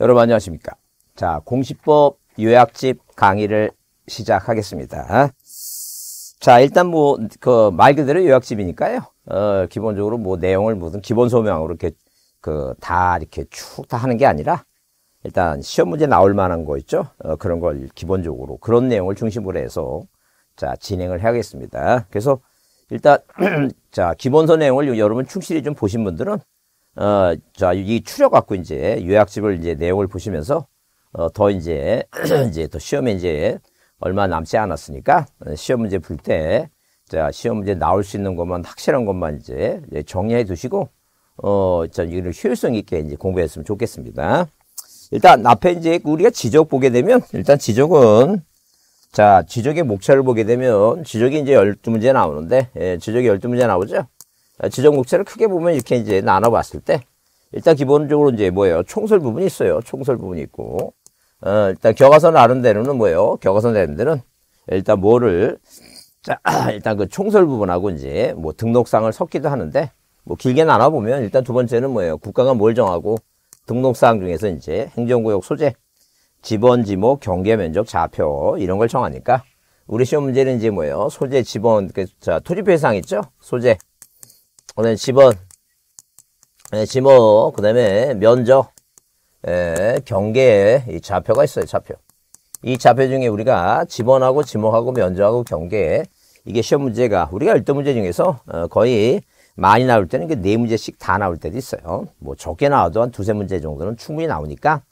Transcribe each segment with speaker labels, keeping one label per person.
Speaker 1: 여러분 안녕하십니까? 자, 공시법 요약집 강의를 시작하겠습니다. 자, 일단 뭐, 그, 말 그대로 요약집이니까요. 어, 기본적으로 뭐, 내용을 무슨 기본 소명으로 이렇게, 그, 다 이렇게 쭉 다 하는 게 아니라, 일단 시험 문제 나올 만한 거 있죠? 어, 그런 걸 기본적으로, 그런 내용을 중심으로 해서, 자, 진행을 해야겠습니다. 그래서, 일단, 자, 기본서 내용을 여러분 충실히 좀 보신 분들은, 어, 자, 이 추려 갖고 이제 요약집을 이제 내용을 보시면서 어, 더 이제 이제 더 시험에 이제 얼마 남지 않았으니까 어, 시험 문제 풀 때 자, 시험 문제 나올 수 있는 것만 확실한 것만 이제 예, 정리해 두시고 어, 자, 이거를 효율성 있게 이제 공부했으면 좋겠습니다. 일단 앞에 이제 우리가 지적 보게 되면 일단 지적은 자, 지적의 목차를 보게 되면 지적이 이제 열두 문제 나오는데 예, 지적이 열두 문제 나오죠. 어, 지정국채를 크게 보면 이렇게 이제 나눠봤을 때 일단 기본적으로 이제 뭐예요? 총설 부분이 있어요. 총설 부분이 있고 어, 일단 격화선아름데로는 뭐예요? 격화선 아름대는 일단 뭐를 자, 일단 그 총설 부분하고 이제 뭐 등록상을 섞기도 하는데 뭐 길게 나눠보면 일단 두 번째는 뭐예요? 국가가 뭘 정하고 등록사항 중에서 이제 행정구역 소재, 지번 지목, 경계 면적, 좌표 이런 걸 정하니까 우리 시험 문제는 이제 뭐예요? 소재, 지번, 그, 자, 토지배상 있죠? 소재, 예, 그다음에 집원, 지모, 그 다음에 면적, 에, 예, 경계에 이 좌표가 있어요, 좌표. 이 좌표 중에 우리가 지번하고 지목하고 면적하고 경계에 이게 시험 문제가 우리가 1등 문제 중에서 어, 거의 많이 나올 때는 네 문제씩 다 나올 때도 있어요. 뭐 적게 나와도 한 두세 문제 정도는 충분히 나오니까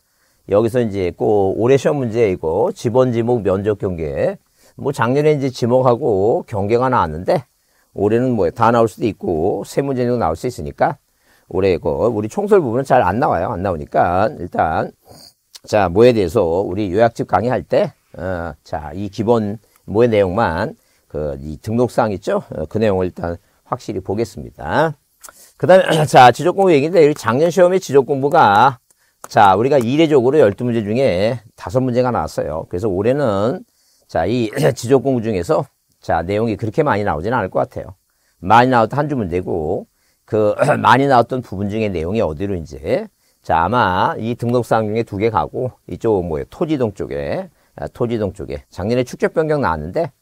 Speaker 1: 여기서 이제 꼭 올해 시험 문제이고 지번 지목 면적 경계 뭐 작년에 이제 지목하고 경계가 나왔는데 올해는 뭐 다 나올 수도 있고 세 문제도 나올 수 있으니까 올해 그 우리 총설 부분은 잘 안 나와요. 안 나오니까 일단 자 뭐에 대해서 우리 요약집 강의할 때 어, 자 이 기본 뭐의 내용만 그 이 등록사항 있죠? 어, 그 내용을 일단 확실히 보겠습니다. 그 다음에 자 지적공부 얘기인데 작년 시험에 지적공부가 자 우리가 이례적으로 열두 문제 중에 다섯 문제가 나왔어요. 그래서 올해는 자 이 지적공부 중에서 자, 내용이 그렇게 많이 나오진 않을 것 같아요. 많이 나왔던 한주면되고 그, 많이 나왔던 부분 중에 내용이 어디로 이제, 자, 아마 이 등록사항 중에 두 개 가고, 이쪽 뭐예요? 토지동 쪽에, 아, 토지동 쪽에. 작년에 축적 변경 나왔는데,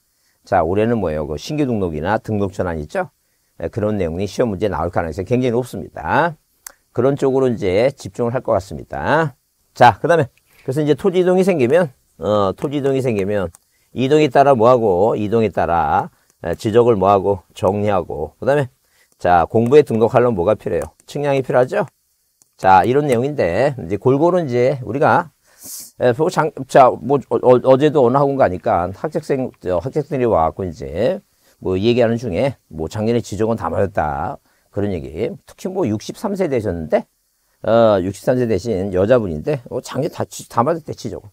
Speaker 1: 자, 올해는 뭐예요? 그 신규 등록이나 등록 전환 있죠? 네, 그런 내용이 시험 문제 나올 가능성이 굉장히 높습니다. 그런 쪽으로 이제 집중을 할 것 같습니다. 자, 그 다음에, 그래서 이제 토지동이 생기면, 어, 토지동이 생기면, 이동에 따라 뭐하고 이동에 따라 지적을 뭐하고 정리하고 그 다음에 자 공부에 등록하려면 뭐가 필요해요? 측량이 필요하죠? 자 이런 내용인데 이제 골고루 이제 우리가 보고 자, 뭐, 어, 제도 어느 학원 가니까 학생생, 학생들이 와갖고 이제 뭐 얘기하는 중에 뭐 작년에 지적은 다 맞았다. 그런 얘기. 특히 뭐 63세 되셨는데, 어, 63세 되신 여자분인데, 어, 작년 다, 다 맞았대, 지적은.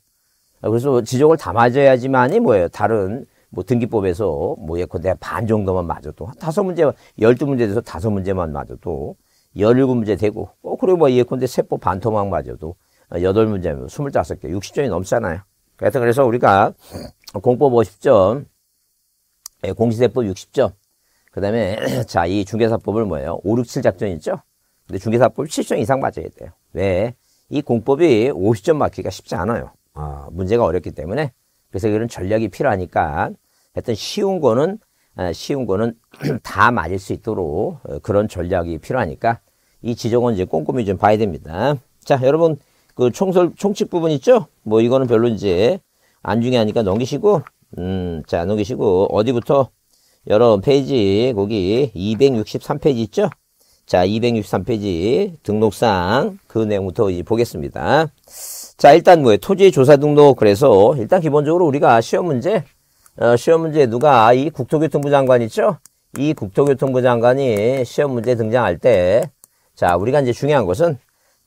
Speaker 1: 아, 그래서 뭐 지적을 다 맞아야지만이 뭐예요. 다른 뭐 등기법에서 뭐 예컨대 반 정도만 맞아도 다섯 문제, 열두 문제 돼서 다섯 문제만 맞아도 열일곱 문제 되고, 어, 그리고 뭐 예컨대 세법반 토막 맞아도 여덟 문제면 스물다섯 개, 육십 점이 넘잖아요. 그래서 그래서 우리가 공법 오십 점 예, 공시세법 육십 점 그다음에 자 이 중개사법을 뭐예요? 오, 6, 칠 작전 있죠? 근데 중개사법 칠점 이상 맞아야 돼요. 왜? 이 공법이 오십 점 맞기가 쉽지 않아요. 어, 문제가 어렵기 때문에 그래서 이런 전략이 필요하니까 하여튼 쉬운 거는 어, 쉬운 거는 다 맞을 수 있도록 어, 그런 전략이 필요하니까 이 지정은 이제 꼼꼼히 좀 봐야 됩니다. 자, 여러분 그 총설 총칙 부분 있죠? 뭐 이거는 별로 이제 안 중요하니까 넘기시고 음, 자, 넘기시고 어디부터 여러분 페이지 거기 263페이지 있죠? 자, 263페이지 등록상 그 내용부터 보겠습니다. 자, 일단 뭐예요? 토지 조사 등록 그래서 일단 기본적으로 우리가 시험 문제 어, 시험 문제 누가 이 국토교통부 장관 있죠? 이 국토교통부 장관이 시험 문제 등장할 때 자, 우리가 이제 중요한 것은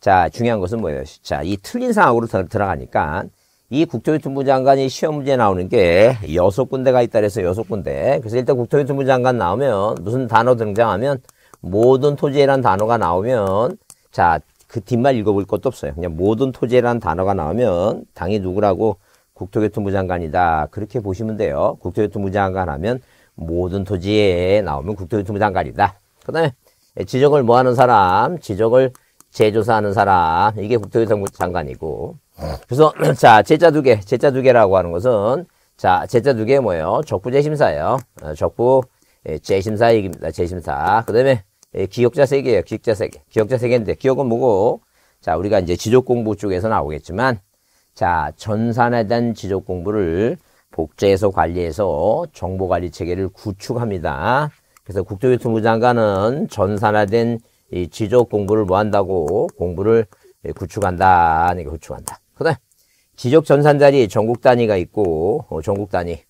Speaker 1: 자, 중요한 것은 뭐예요? 자, 이 틀린 상황으로 더, 들어가니까 이 국토교통부 장관이 시험 문제 나오는 게 여섯 군데가 있다 그래서 여섯 군데. 그래서 일단 국토교통부 장관 나오면 무슨 단어 등장하면 모든 토지에란 단어가 나오면 자, 그 뒷말 읽어볼 것도 없어요. 그냥 모든 토지라는 단어가 나오면 당이 누구라고 국토교통부 장관이다. 그렇게 보시면 돼요. 국토교통부 장관 하면 모든 토지에 나오면 국토교통부 장관이다. 그 다음에 지적을 뭐 하는 사람, 지적을 재조사하는 사람, 이게 국토교통부 장관이고. 그래서, 자, 제자 두 개, 제자 두 개라고 하는 것은, 자, 제자 두 개 뭐예요? 적부 재심사예요. 어, 적부 예, 재심사 얘기입니다. 재심사. 그 다음에 예, 기억자 세계예요. 기억자 세계. 기억자 세계인데 기억은 뭐고? 자, 우리가 이제 지적 공부 쪽에서 나오겠지만 자, 전산에 대한 지적 공부를 복제해서 관리해서 정보 관리 체계를 구축합니다. 그래서 국토교통부 장관은 전산화된 이 지적 공부를 뭐 한다고 공부를 예, 구축한다. 이게 구축한다. 그다음 지적 전산 자리 전국 단위가 있고 어, 전국 단위.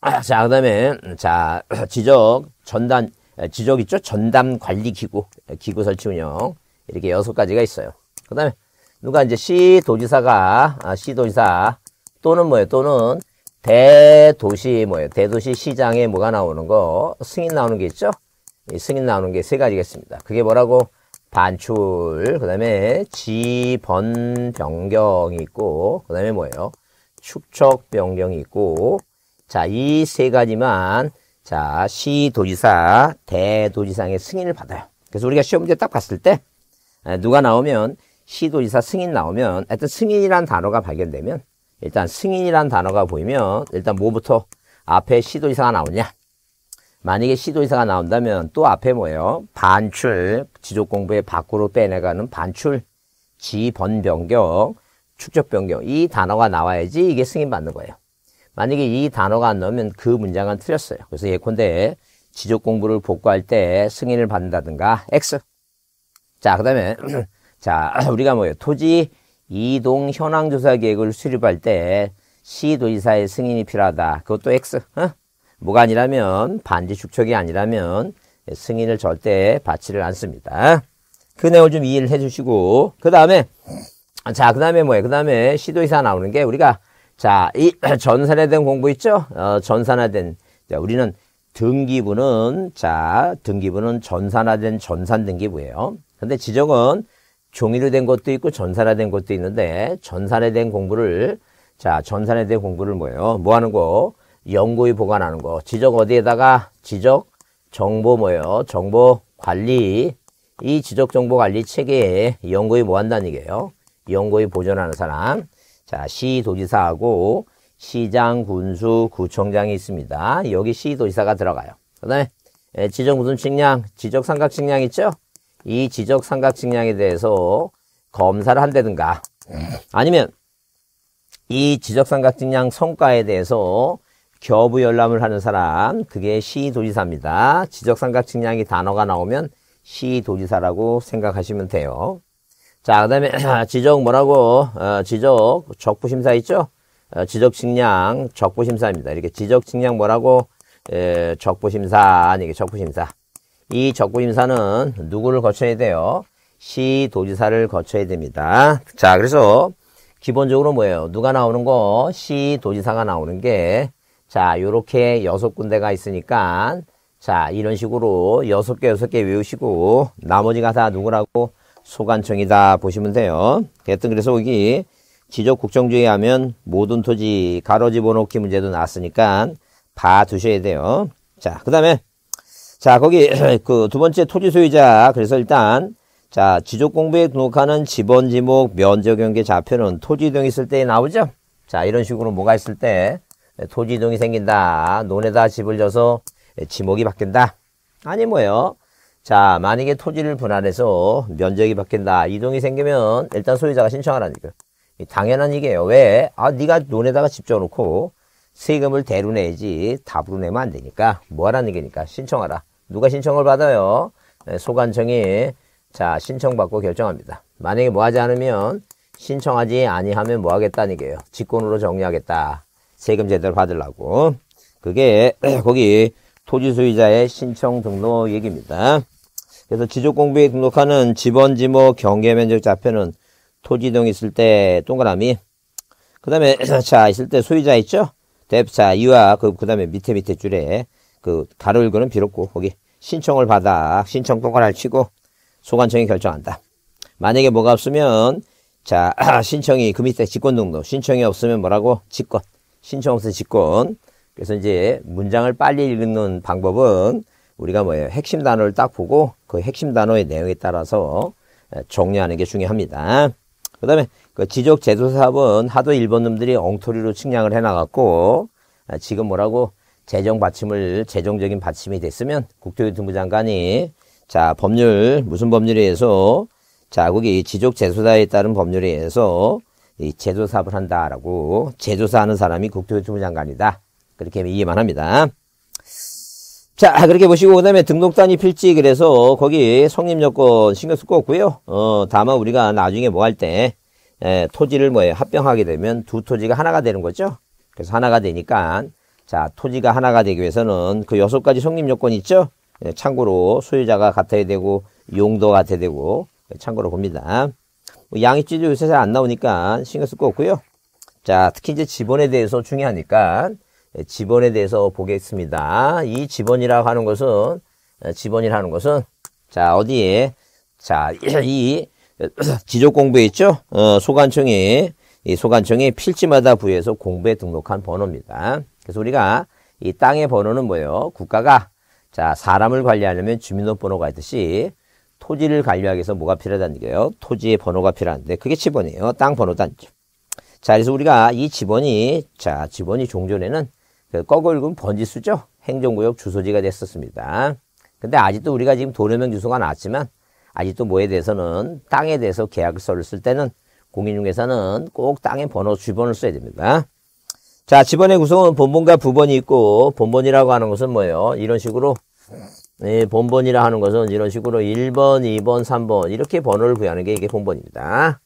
Speaker 1: 아, 자, 그다음에 자, 지적 전단 예, 지적 있죠? 전담 관리 기구, 예, 기구 설치 운영. 이렇게 여섯 가지가 있어요. 그 다음에 누가 이제 시 도지사가, 아, 시 도지사 또는 뭐예요? 또는 대도시 뭐예요? 대도시 시장에 뭐가 나오는 거, 승인 나오는 게 있죠? 승인 나오는 게 세가지가있습니다 그게 뭐라고? 반출, 그 다음에 지번 변경이 있고, 그 다음에 뭐예요? 축척 변경이 있고, 자, 이 세 가지만 자, 시도지사, 대도지사의 승인을 받아요. 그래서 우리가 시험 문제 딱 봤을 때 누가 나오면 시도지사 승인 나오면 하여튼 승인이란 단어가 발견되면 일단 승인이란 단어가 보이면 일단 뭐부터 앞에 시도지사가 나오냐 만약에 시도지사가 나온다면 또 앞에 뭐예요? 반출, 지적공부에 밖으로 빼내가는 반출, 지번변경, 축적변경 이 단어가 나와야지 이게 승인받는 거예요. 만약에 이 단어가 안 나오면 그 문장은 틀렸어요. 그래서 예컨대 지적 공부를 복구할 때 승인을 받는다든가 X. 자, 그다음에 자, 우리가 뭐예요? 토지 이동 현황 조사 계획을 수립할 때 시도지사의 승인이 필요하다. 그것도 X. 어? 뭐가 아니라면 반지 축척이 아니라면 승인을 절대 받지를 않습니다. 그 내용 좀 이해를 해주시고 그 다음에 자그 다음에 뭐예요? 그 다음에 시도지사 나오는 게 우리가 자, 이전산에 대한 공부 있죠? 어, 전산화된. 자, 우리는 등기부는, 자, 등기부는 전산화된 전산 등기부예요. 근데 지적은 종이로 된 것도 있고 전산화된 것도 있는데, 전산에 대한 공부를, 자, 전산에 대한 공부를 뭐예요? 뭐 하는 거? 연구에 보관하는 거. 지적 어디에다가? 지적 정보 뭐예요? 정보 관리. 이 지적 정보 관리 체계에 연구에 뭐 한다는 얘기예요? 연구에 보존하는 사람. 자, 시도지사하고 시장, 군수, 구청장이 있습니다. 여기 시도지사가 들어가요. 그 다음에 예, 지적 무슨 측량, 지적 삼각 측량 있죠? 이 지적 삼각 측량에 대해서 검사를 한다든가 아니면 이 지적 삼각 측량 성과에 대해서 교부 열람을 하는 사람 그게 시도지사입니다. 지적 삼각 측량이 단어가 나오면 시도지사라고 생각하시면 돼요. 자, 그 다음에 아, 지적 뭐라고? 어, 지적 적부심사 있죠? 어, 지적 측량 적부심사입니다. 이렇게 지적 측량 뭐라고? 에, 예, 적부심사 아니게 이 적부심사. 이 적부심사는 누구를 거쳐야 돼요? 시 도지사를 거쳐야 됩니다. 자, 그래서 기본적으로 뭐예요? 누가 나오는 거? 시 도지사가 나오는 게 자, 요렇게 여섯 군데가 있으니까 자, 이런 식으로 여섯 개 여섯 개 외우시고 나머지가 다 누구라고? 소관청이다 보시면 돼요. 하여튼 그래서 여기 지적 국정주의에 하면 모든 토지 가로집어넣기 문제도 나왔으니까 봐 두셔야 돼요. 자, 그 다음에 자, 거기 그 두 번째 토지 소유자. 그래서 일단 자, 지적 공부에 등록하는 지번 지목 면적 연계 좌표는 토지 등이 있을 때 나오죠. 자, 이런 식으로 뭐가 있을 때 토지 등이 생긴다. 논에다 집을 져서 지목이 바뀐다. 아니 뭐예요? 자, 만약에 토지를 분할해서 면적이 바뀐다. 이동이 생기면 일단 소유자가 신청하라니까. 당연한 얘기예요. 왜? 아, 네가 논에다가 집 져놓고 세금을 대로 내지 답으로 내면 안 되니까 뭐라는 하 얘기니까 신청하라. 누가 신청을 받아요? 네, 소관청이 자 신청받고 결정합니다. 만약에 뭐 하지 않으면 신청하지 아니하면 뭐 하겠다는 얘기예요. 직권으로 정리하겠다. 세금 제대로 받으려고. 그게 거기 토지 소유자의 신청 등록 얘기입니다. 그래서 지적공부에 등록하는 지번 지목 경계 면적 좌표는 토지 이동 있을 때 동그라미. 그 다음에, 자, 있을 때 소유자 있죠? 대자 이와 그, 그 다음에 밑에 밑에 줄에 그 가로 읽어는 비롭고, 거기 신청을 받아. 신청 동그라미 치고 소관청이 결정한다. 만약에 뭐가 없으면, 자, 신청이 그 밑에 직권 등록. 신청이 없으면 뭐라고? 직권. 신청 없으면 직권. 그래서 이제 문장을 빨리 읽는 방법은 우리가 뭐예요? 핵심 단어를 딱 보고 그 핵심 단어의 내용에 따라서 정리하는 게 중요합니다. 그 다음에 그 지적 제도 사업은 하도 일본 놈들이 엉터리로 측량을 해나갔고 지금 뭐라고 재정 받침을 재정적인 받침이 됐으면 국토교통부장관이자 법률 무슨 법률에 의해서 자국이 지적 제소사에 따른 법률에 의해서 이 제조사업을 한다라고 제조사하는 사람이 국토교통부 장관이다. 그렇게 이해만 합니다. 자 그렇게 보시고 그 다음에 등록단위 필지 그래서 거기 성립요건 신경 쓸 거 없고요 어 다만 우리가 나중에 뭐 할때 예, 토지를 뭐 합병하게 되면 두 토지가 하나가 되는 거죠 그래서 하나가 되니까 자 토지가 하나가 되기 위해서는 그 여섯 가지 성립요건 있죠 예, 참고로 소유자가 같아야 되고 용도 같아야 되고 예, 참고로 봅니다 뭐 양입지도 요새 잘 안 나오니까 신경 쓸 거 없고요 자 특히 이제 지번에 대해서 중요하니까 예, 지번에 대해서 보겠습니다. 이 지번이라고 하는 것은 예, 지번이라는 것은 자 어디에 자이 지적 공부 에 있죠? 어, 소관청이 이 소관청이 필지마다 부여해서 공부에 등록한 번호입니다. 그래서 우리가 이 땅의 번호는 뭐예요? 국가가 자 사람을 관리하려면 주민등록번호가 있듯이 토지를 관리하기 위해서 뭐가 필요하다는 거예요? 토지의 번호가 필요한데 그게 지번이에요. 땅 번호단죠. 자 그래서 우리가 이 지번이 자 지번이 종전에는 그 꺼골군 번지수죠. 행정구역 주소지가 됐었습니다. 근데 아직도 우리가 지금 도로명 주소가 나왔지만 아직도 뭐에 대해서는 땅에 대해서 계약서를 쓸 때는 공인중개사는 꼭 땅의 번호 주번을 써야 됩니다. 자, 집번의 구성은 본본과 부본이 있고 본본이라고 하는 것은 뭐예요? 이런 식으로 예, 본본이라 하는 것은 이런 식으로 1번, 2번, 3번 이렇게 번호를 구하는 게 이게 본본입니다.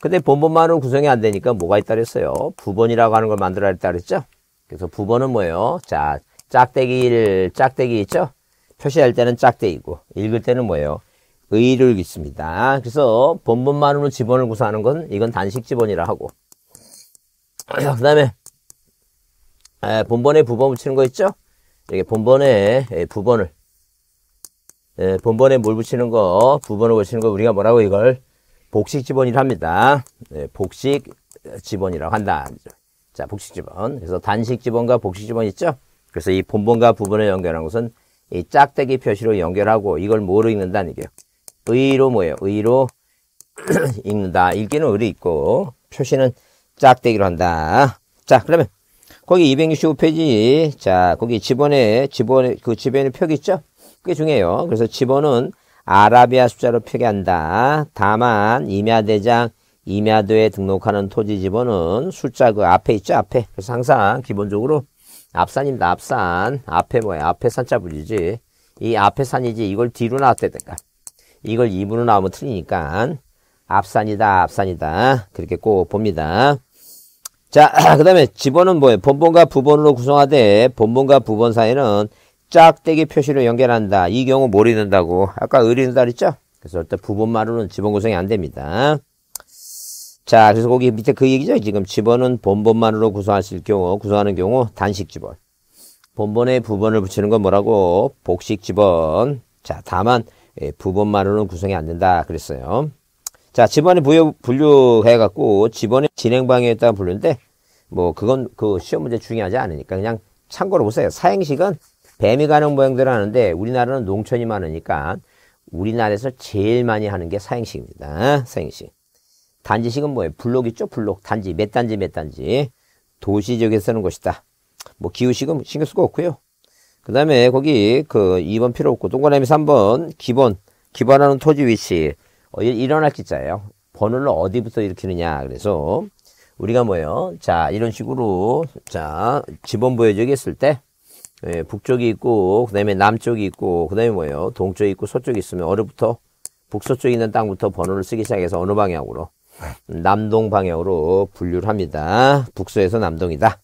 Speaker 1: 근데 본본만으로 구성이 안 되니까 뭐가 있다 그랬어요? 부본이라고 하는 걸 만들어야 했다 그랬죠? 그래서 부번은 뭐예요? 자, 짝대기를, 짝대기 있죠? 표시할 때는 짝대기고, 읽을 때는 뭐예요? 의를 읽습니다. 그래서 본문만으로 지번을 구사하는 건 이건 단식 지번이라 하고. 그 다음에, 본번에 부번 붙이는 거 있죠? 이게 본번에 부번을 예, 본번에 뭘 붙이는 거, 부번을 붙이는 거 우리가 뭐라고 이걸 복식 지번이라 합니다. 예, 복식 지번이라고 한다. 자, 복식지번. 그래서 단식지번과 복식지번 있죠? 그래서 이본본과 부분을 연결한 것은 이 짝대기 표시로 연결하고 이걸 뭐로 읽는다는 얘기예요. 의로 뭐예요? 의로 읽는다. 읽기는 의로읽고 표시는 짝대기로 한다. 자, 그러면 거기 265페이지. 자, 거기 지번에 지번에 그 지번에 표기 있죠? 그게 중요해요. 그래서 지번은 아라비아 숫자로 표기한다. 다만 임야대장 임야도에 등록하는 토지 지번은 숫자 그 앞에 있죠 앞에 그래서 항상 기본적으로 앞산입니다 앞산 앞에 뭐야 앞에 산자 불리지 이 앞에 산이지 이걸 뒤로 나왔다든가 이걸 입으로 나오면 틀리니까 앞산이다 앞산이다 그렇게 꼭 봅니다 자, 그 다음에 지번은 뭐예요? 본본과 부본으로 구성하되 본본과 부본 사이는 짝대기 표시로 연결한다. 이 경우 뭘 잃는다고? 아까 을이 는다 그죠 그래서 일단 부본만으로는 지번 구성이 안 됩니다. 자, 그래서 거기 밑에 그 얘기죠. 지금 집어은 본본만으로 구성하실 경우, 구성하는 경우 단식 집어. 본본에 부번을 붙이는 건 뭐라고? 복식 집번 자, 다만 예, 부번만으로는 구성이 안 된다 그랬어요. 자, 집번에 부여, 분류해 갖고 집번의 진행 방향에 따라 분류인데 뭐 그건 그 시험 문제 중요하지 않으니까 그냥 참고로 보세요. 사행식은 뱀이 가는 모양대로 하는데 우리나라는 농촌이 많으니까 우리나라에서 제일 많이 하는 게 사행식입니다. 사행식. 단지식은 뭐예요? 블록있죠 블록. 단지. 몇 단지, 몇 단지. 도시 지역에 쓰는 것이다. 뭐, 기후식은 신경 쓸 거 없고요. 그 다음에 거기 그 2번 필요 없고, 동그라미 3번, 기본. 기반하는 토지 위치. 어, 일어날 기자예요. 번호를 어디부터 일으키느냐. 그래서 우리가 뭐예요? 자, 이런 식으로, 자, 지번 보여주기 했을 때, 예, 북쪽이 있고, 그 다음에 남쪽이 있고, 그 다음에 뭐예요? 동쪽이 있고, 서쪽이 있으면 어느부터, 북서쪽에 있는 땅부터 번호를 쓰기 시작해서 어느 방향으로. 남동 방향으로 분류를 합니다. 북서에서 남동이다.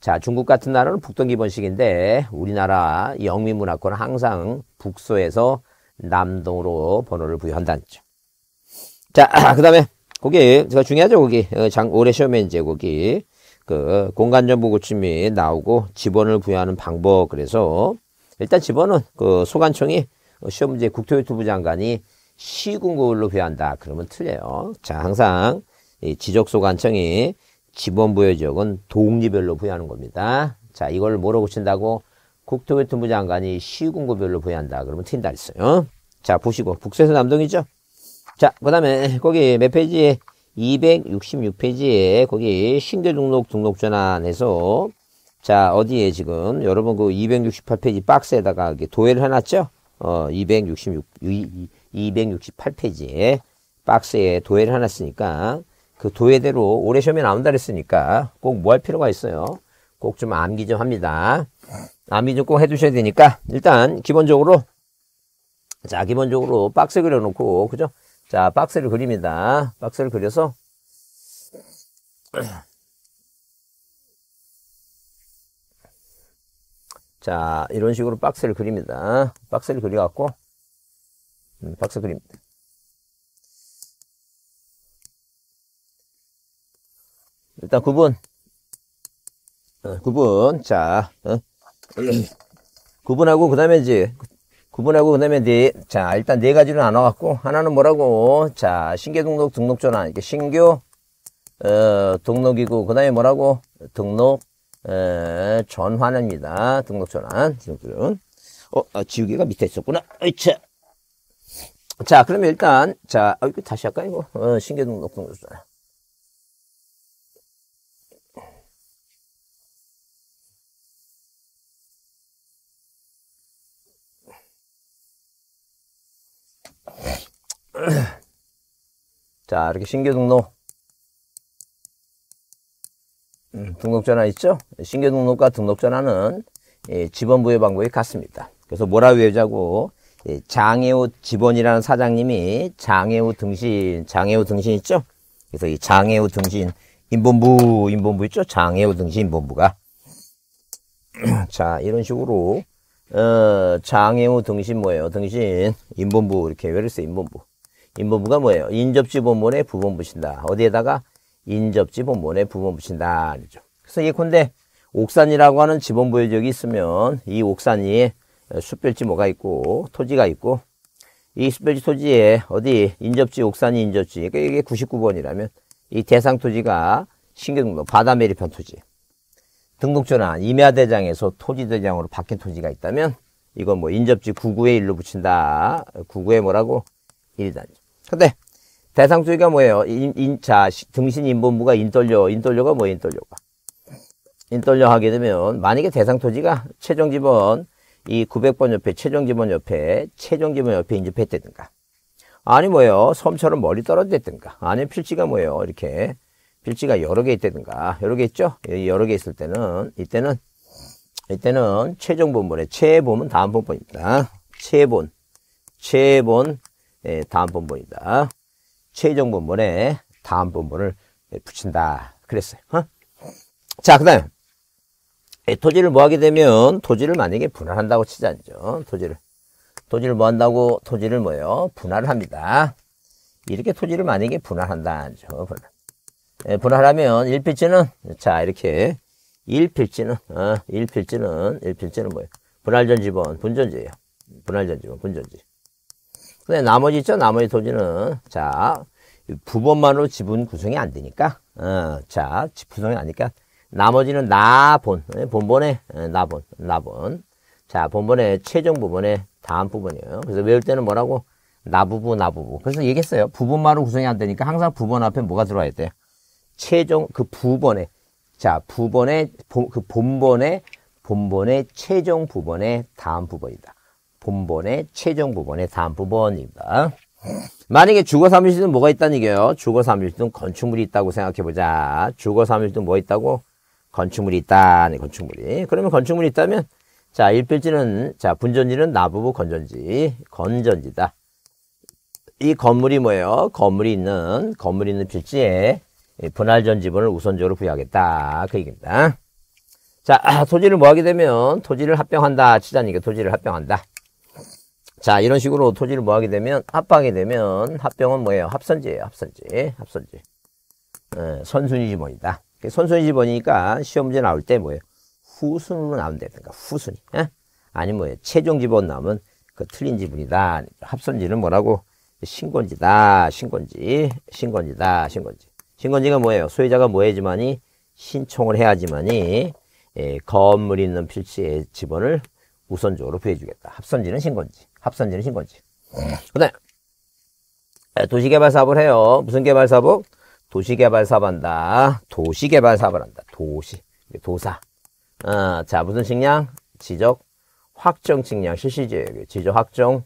Speaker 1: 자, 중국 같은 나라는 북동 기본식인데 우리나라 영미 문화권은 항상 북서에서 남동으로 번호를 부여한다는 점. 자, 그다음에 거기 제가 중요하죠, 거기. 어, 장 올해 시험에 이제 거기 그 공간 정보 고침이 나오고 지번을 부여하는 방법 그래서 일단 지번은 그 소관청이 시험 문제 국토유튜브 장관이 시군구로 표현한다. 그러면 틀려요. 자, 항상 이 지적소관청이 지본부여 지역은 동리별로 부여하는 겁니다. 자, 이걸 뭐라고 친다고 국토교통부 장관이 시군구별로 부여한다. 그러면 튄다 했어요. 자, 보시고 북서에서 남동이죠. 자, 그다음에 거기 몇 페이지에 266페이지에 거기 신규 등록 등록 전환해서 자, 어디에 지금 여러분 그 268페이지 박스에다가 도해를 해놨죠? 어, 266 268페이지에 박스에 도예를 하나 쓰니까 그 도예대로 오래 시험에 나온다 그랬으니까 꼭 뭐 할 필요가 있어요. 꼭 좀 암기 좀 합니다. 암기 좀 꼭 해두셔야 되니까 일단 기본적으로 자 기본적으로 박스 그려놓고 그죠? 자 박스를 그립니다. 박스를 그려서 자 이런 식으로 박스를 그립니다. 박스를 그려갖고 음, 박수 드립니다. 일단 9분. 어, 9분. 자, 어? 9분하고, 그 다음에 이제, 9분하고, 그 다음에 네, 자, 일단 네 가지로 나눠갖고, 하나는 뭐라고? 자, 신계등록 등록전환. 이게 신규, 어, 등록이고, 그 다음에 뭐라고? 등록, 어, 전환입니다. 등록 전환. 등록 전환. 어, 아, 지우개가 밑에 있었구나. 으차. 자, 그러면 일단, 자, 아, 이거 다시 할까, 이거? 어, 신규등 녹등 줬잖아. 자, 이렇게 신규 등록. 음, 등록 전화 있죠? 신규 등록과 등록 전화는 예, 지번부의 방법이 같습니다. 그래서 뭐라 외우자고 예, 장애우 집원이라는 사장님이 장애우 등신, 장애우 등신 있죠? 그래서 이 장애우 등신 인본부, 인본부 있죠? 장애우 등신 인본부가. 자, 이런 식으로, 어, 장애우 등신 뭐예요? 등신, 인본부, 이렇게 외를써 인본부. 인본부가 뭐예요? 인접지 본문에 부본 붙인다. 어디에다가? 인접지 본문에 부본 붙인다. 그래서 이게 근데 옥산이라고 하는 지본부의 지역이 있으면, 이 옥산이 숲별지 뭐가 있고 토지가 있고 이 숲별지 토지에 어디 인접지 옥산이 인접지 그러니까 이게 99번이라면 이 대상 토지가 신경도 바다 매립한 토지 등록 전환 임야대장에서 토지대장으로 바뀐 토지가 있다면 이건 뭐 인접지 99에 1로 붙인다 99에 뭐라고 1단지 근데 대상 토지가 뭐예요 인, 인, 자 등신 인본부가 인떨려 인떨려가 뭐예요 인떨려가 인떨려 하게 되면 만약에 대상 토지가 최종 집원 이 900번 옆에 최종지문 옆에 최종지문 옆에 인접했다든가 아니 뭐예요 섬처럼 멀리 떨어졌다든가 아니 필지가 뭐예요 이렇게 필지가 여러 개 있다든가 여러 개 있죠 예, 여러 개 있을 때는 이때는 이때는 최종 본문에 최본은 다음 본본입니다 최본 최본 예, 다음 본본이다 최종 본문에 다음 본문을 붙인다 그랬어요 어? 자그 다음 토지를 뭐 하게 되면 토지를 만약에 분할한다고 치자죠. 토지를. 토지를 뭐 한다고? 토지를 뭐요? 분할을 합니다. 이렇게 토지를 만약에 분할한다. 하죠 예, 분할. 하면 1필지는 자, 이렇게 1필지는 어, 1필지는 1필지는 뭐예요? 분할전지본, 분전지예요. 분할전지본, 분전지. 근데 나머지 있죠? 나머지 토지는 자, 부분만으로 지분 구성이 안 되니까 어, 자, 구성이 아니까 나머지는 나본, 예, 본본에 예, 나본, 나본. 자, 본본의 최종 부분의 다음 부분이에요. 그래서 외울 때는 뭐라고? 나부부, 나부부. 그래서 얘기했어요. 부분말로 구성이 안 되니까 항상 부분 앞에 뭐가 들어와야 돼요? 최종, 그 부본에, 자, 부본의, 그 본본의, 본본의 최종 부분의 다음 부분이다 본본의 최종 부분의 다음 부분입니다. 만약에 주거 3일시는 뭐가 있다는 얘기예요? 주거 3일시는 건축물이 있다고 생각해보자. 주거 3일시는 뭐 있다고? 건축물이 있다. 네, 건축물이. 그러면 건축물이 있다면 자, 일필지는 자, 분전지는 나부부 건전지, 건전지다. 이 건물이 뭐예요? 건물이 있는 건물이 있는 필지에 분할 전지분을 우선적으로 부여하겠다. 그 얘기입니다. 자, 토지를 뭐 하게 되면 토지를 합병한다. 치자니까 토지를 합병한다. 자, 이런 식으로 토지를 뭐 하게 되면 합하게 되면 합병은 뭐예요? 합선지예요. 합선지. 합선지. 에, 예, 선순위지문이다. 선순위 그 집보니까 시험 문제 나올 때 뭐예요? 후순으로 나온다든가 그러니까 후순이 예? 아니 뭐예요? 최종 집어 나오면 그 틀린 지분이다. 합선지는 뭐라고? 신권지다신권지신권지다신권지신권지가 뭐예요? 소유자가 뭐해지만이 신청을 해야지만이 예, 건물 있는 필지의 지번을 우선적으로 부여해주겠다. 합선지는 신건지. 합선지는 신건지. 그 다음에 도시개발사업을 해요. 무슨 개발사업? 도시개발 사업한다. 도시개발 사업 한다. 도시, 도사. 어, 자, 무슨 식량 지적 확정 측량 실시 지역. 지적 확정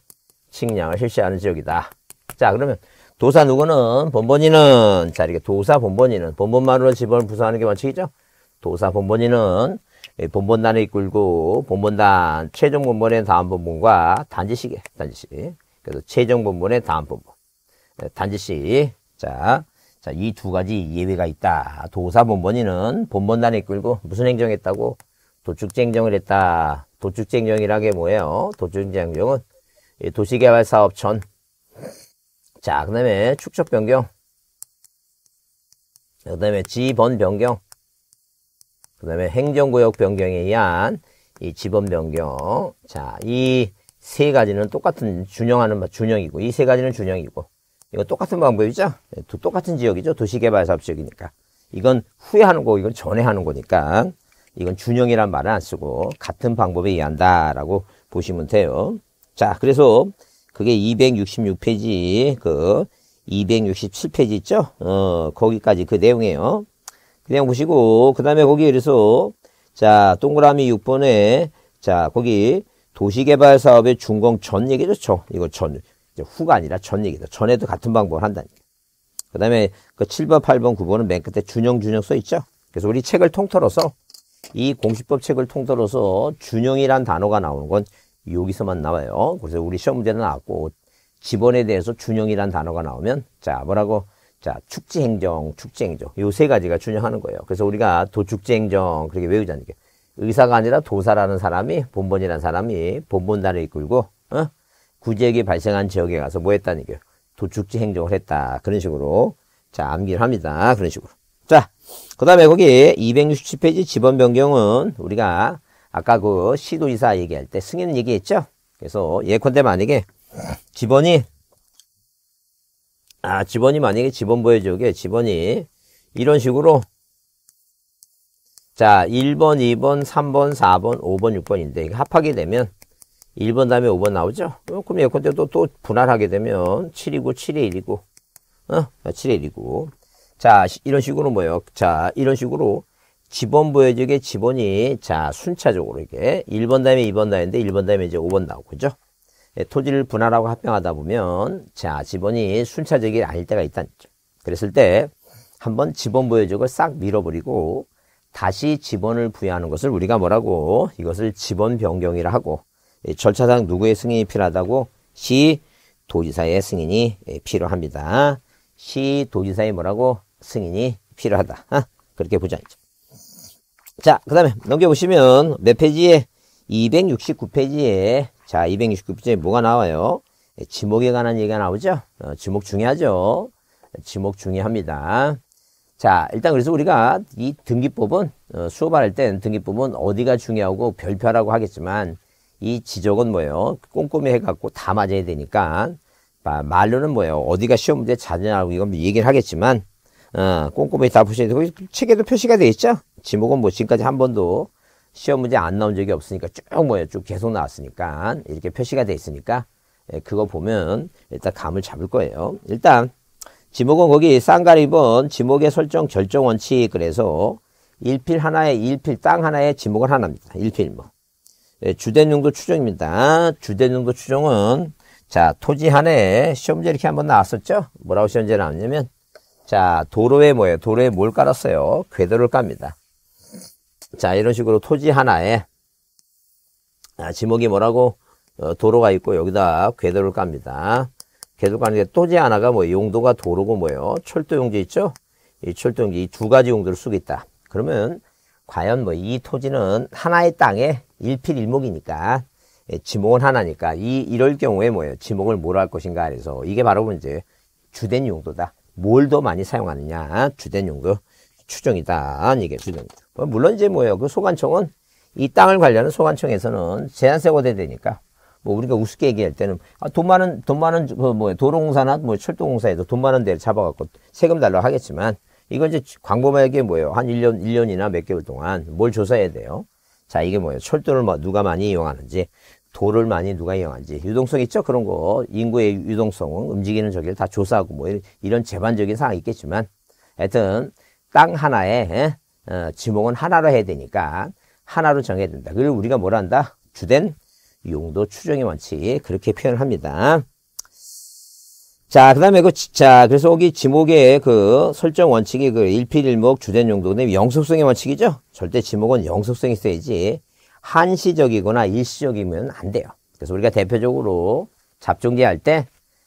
Speaker 1: 측량을 실시하는 지역이다. 자, 그러면 도사 누구는? 본본인은 자, 이렇게 도사 본본인은 본본만으로 집을 부수하는 게 원칙이죠? 도사 본본인은본본단에 이끌고 본본단 최종 본본의 다음 본본과 단지식에 단지식 그래서 최종 본본의 다음 본본 예, 단지식 자 자, 이 두 가지 예외가 있다. 도사본본인은 본본단에 끌고 무슨 행정했다고? 도축쟁정을 했다. 도축쟁정이라게 뭐예요? 도축쟁정은 도시개발사업 촌 자, 그 다음에 축적 변경. 그 다음에 지번 변경. 그 다음에 행정구역 변경에 의한 이 지번 변경. 자, 이 세 가지는 똑같은 준영하는, 준영이고, 이 세 가지는 준영이고. 이거 똑같은 방법이죠? 예, 똑같은 지역이죠. 도시개발사업지역이니까. 이건 후에 하는 거고 이건 전에 하는 거니까 이건 준영이란 말은 안 쓰고 같은 방법에 의한다라고 보시면 돼요. 자, 그래서 그게 266페이지 그 267페이지 있죠? 어, 거기까지 그 내용이에요. 그 내용 보시고 그 다음에 거기 그래서 자, 동그라미 6번에 자, 거기 도시개발사업의 준공 전 얘기 좋죠. 이거 전 후가 아니라 전 얘기죠. 전에도 같은 방법을 한다니까. 그 다음에 그 7번, 8번, 9번은 맨 끝에 준영, 준영 써 있죠. 그래서 우리 책을 통틀어서 이 공시법 책을 통틀어서 준영이란 단어가 나오는 건 여기서만 나와요. 그래서 우리 시험 문제는 나왔고 집원에 대해서 준영이란 단어가 나오면 자 뭐라고 자 축지행정, 축지행정 요세 가지가 준영하는 거예요. 그래서 우리가 도축지행정 그렇게 외우자니까 의사가 아니라 도사라는 사람이 본본이라는 사람이 본본단을 이끌고 어? 구제역이 발생한 지역에 가서 뭐 했다는 얘기예요. 도축지 행정을 했다. 그런 식으로 자 암기를 합니다. 그런 식으로. 자, 그 다음에 거기 267페이지 지번 변경은 우리가 아까 그시도이사 얘기할 때 승인 얘기했죠? 그래서 예컨대 만약에 지번이 아 지번이 만약에 지번 보여줘게 지번이 이런 식으로 자 1번 2번 3번 4번 5번 6번인데 합하게 되면 1번 다음에 5번 나오죠? 어, 그럼 예컨대 또, 또 분할하게 되면 7이고 7에 1이고 어? 7에 아, 1이고 자 이런 식으로 뭐예요? 자 이런 식으로 지번 보여지게 지번이 자 순차적으로 이게 1번 다음에 2번 다음인데 1번 다음에 이제 5번 나오고 그죠? 예, 토지를 분할하고 합병하다 보면 자 지번이 순차적이 아닐 때가 있다는 거죠. 그랬을 때 한번 지번 보여주고 싹 밀어버리고 다시 지번을 부여하는 것을 우리가 뭐라고 이것을 지번 변경이라 하고 절차상 누구의 승인이 필요하다고? 시 도지사의 승인이 예, 필요합니다. 시 도지사의 뭐라고? 승인이 필요하다. 아, 그렇게 보자 자, 그 다음에 넘겨보시면 몇 페이지에? 269페이지에 자, 269페이지에 뭐가 나와요? 예, 지목에 관한 얘기가 나오죠? 어, 지목 중요하죠? 지목 중요합니다. 자, 일단 그래서 우리가 이 등기법은 어, 수업할 땐 등기법은 어디가 중요하고 별표라고 하겠지만 이 지적은 뭐예요? 꼼꼼히 해갖고 다 맞아야 되니까 아, 말로는 뭐예요? 어디가 시험 문제 자냐고 이건 뭐 얘기를 하겠지만 어, 꼼꼼히 다 보시면 되고 책에도 표시가 돼 있죠? 지목은 뭐 지금까지 한 번도 시험 문제 안 나온 적이 없으니까 쭉 뭐예요? 쭉 계속 나왔으니까 이렇게 표시가 돼 있으니까 예, 그거 보면 일단 감을 잡을 거예요. 일단 지목은 거기 쌍가리 번 지목의 설정 결정 원칙 그래서 일필 하나에 일필 땅 하나에 지목은 하나입니다. 일필 뭐. 예, 주된 용도 추정입니다. 주된 용도 추정은 자 토지 한해 시험지 이렇게 한번 나왔었죠? 뭐라고 시험제 나왔냐면 자 도로에 뭐예요? 도로에 뭘 깔았어요? 궤도를 깝니다. 자 이런 식으로 토지 하나에 아, 지목이 뭐라고 어, 도로가 있고 여기다 궤도를 깝니다. 궤도를 까는 게 토지 하나가 뭐 용도가 도로고 뭐예요? 철도 용지 있죠? 이 철도 용지 이 두 가지 용도를 쓰고 있다. 그러면 과연 뭐 이 토지는 하나의 땅에 일필일목이니까 예, 지목은 하나니까 이 이럴 경우에 뭐예요? 지목을 뭐로 할 것인가 해서 이게 바로 뭐 이제 주된 용도다. 뭘 더 많이 사용하느냐 주된 용도 추정이다. 이게 주정 뭐 물론 이제 뭐예요? 그 소관청은 이 땅을 관리하는 소관청에서는 제한세 고대되니까 뭐 우리가 우습게 얘기할 때는 아, 돈 많은 돈 많은 그뭐 도로공사나 뭐 철도공사에도 돈 많은 데를 잡아갖고 세금 달라 고 하겠지만 이건 이제 광범위하게 뭐예요? 한 일 년 일년이나몇 개월 동안 뭘 조사해야 돼요? 자, 이게 뭐예요? 철도를 뭐 누가 많이 이용하는지, 도를 많이 누가 이용하는지, 유동성 있죠? 그런 거, 인구의 유동성은 움직이는 저기를 다 조사하고 뭐 이런 재반적인 상황이 있겠지만, 하여튼, 땅 하나에, 에? 어, 지목은 하나로 해야 되니까, 하나로 정해야 된다. 그리고 우리가 뭐라 한다? 주된 용도 추정의 원칙, 그렇게 표현을 합니다. 자, 그 다음에 그, 자, 그래서 여기 지목의 그 설정 원칙이 그 일필일목 주된용도, 그 영속성의 원칙이죠? 절대 지목은 영속성이 있어야지 한시적이거나 일시적이면 안 돼요. 그래서 우리가 대표적으로 잡종제 할 때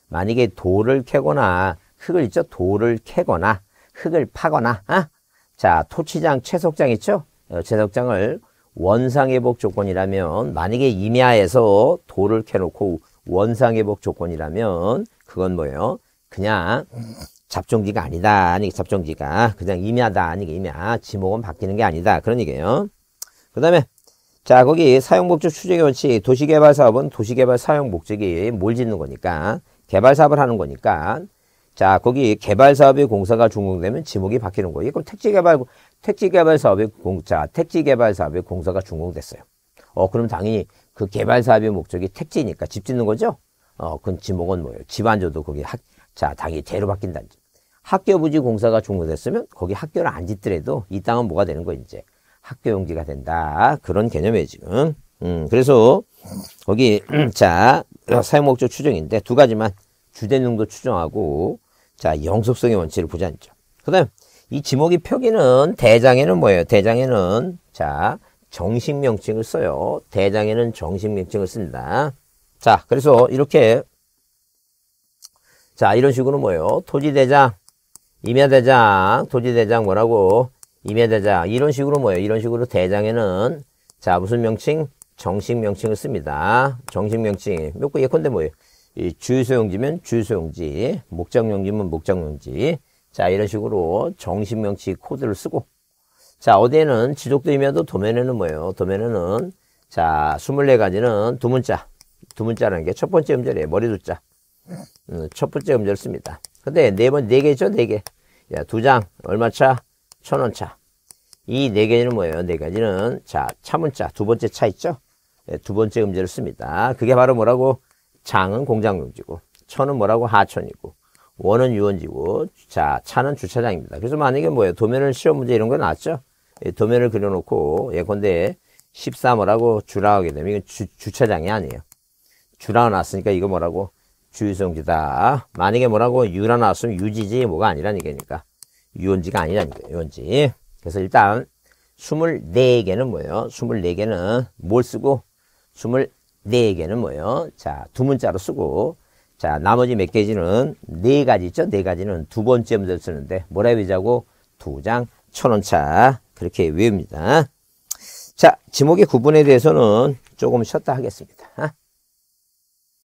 Speaker 1: 만약에 돌을 캐거나 흙을 있죠? 돌을 캐거나 흙을 파거나, 아? 자, 토치장, 채석장 있죠? 어, 채석장을 원상회복 조건이라면 만약에 임야에서 돌을 캐놓고 원상회복 조건이라면 그건 뭐예요? 그냥 잡종지가 아니다. 아니 잡종지가 그냥 임야다. 아니 임야. 지목은 바뀌는 게 아니다. 그런 얘기예요. 그 다음에 자 거기 사용목적 추적의 원칙 도시개발사업은 도시개발 사용 목적이 뭘 짓는 거니까 개발사업을 하는 거니까 자 거기 개발사업의 공사가 준공되면 지목이 바뀌는 거예요. 그럼 택지개발 택지개발사업의 공자 택지개발사업의 공사가 준공됐어요. 어 그럼 당연히 그 개발사업의 목적이 택지니까 집 짓는 거죠. 어, 그 지목은 뭐예요? 집안조도 거기 학, 자, 당이 대로 바뀐다는 학교 부지 공사가 종료됐으면 거기 학교를 안 짓더라도 이 땅은 뭐가 되는 거 이제 학교 용지가 된다. 그런 개념이에요, 지금. 음, 그래서 거기 자, 사용 목적 추정인데 두 가지만 주된 용도 추정하고 자, 영속성의 원칙을 보지 않죠. 그다음 이 지목이 표기는 대장에는 뭐예요? 대장에는 자, 정식 명칭을 써요. 대장에는 정식 명칭을 씁니다 자, 그래서 이렇게 자, 이런 식으로 뭐예요? 토지대장, 임야대장, 토지대장 뭐라고? 임야대장 이런 식으로 뭐예요? 이런 식으로 대장에는 자, 무슨 명칭? 정식 명칭을 씁니다. 정식 명칭. 몇고 예컨대 뭐예요? 이 주유소용지면 주유소용지, 목적용지면 목적용지. 자, 이런 식으로 정식 명칭 코드를 쓰고 자, 어디에는 지속도 임야도 도면에는 뭐예요? 도면에는 자, 24가지는 두 문자, 두 문자라는 게 첫 번째 음절이에요. 머리 두자. 음, 첫 번째 음절 씁니다. 근데 네 번, 네 개죠? 네 개. 자, 두 장, 얼마 차? 천 원 차. 이 네 개는 뭐예요? 네 가지는, 자, 차문자, 두 번째 차 있죠? 네, 두 번째 음절을 씁니다. 그게 바로 뭐라고? 장은 공장용지고, 천은 뭐라고? 하천이고, 원은 유원지고, 자, 차는 주차장입니다. 그래서 만약에 뭐예요? 도면을 시험 문제 이런 거 나왔죠? 예, 도면을 그려놓고, 예컨대 1 3호라고 주라 하게 되면 이건 주, 주차장이 아니에요. 주라 나왔으니까 이거 뭐라고? 주유성지다. 만약에 뭐라고 유라 나왔으면 유지지 뭐가 아니라니까니까. 유원지가 아니라니까 유원지. 그래서 일단 24개는 뭐예요? 24개는 뭘 쓰고 24개는 뭐예요? 자, 두 문자로 쓰고 자, 나머지 몇 개지는 네 가지 있죠? 네 가지는 두 번째 문제를 쓰는데 뭐라 외자고? 두 장 천원차 그렇게 외웁니다. 자, 지목의 구분에 대해서는 조금 쉬었다 하겠습니다.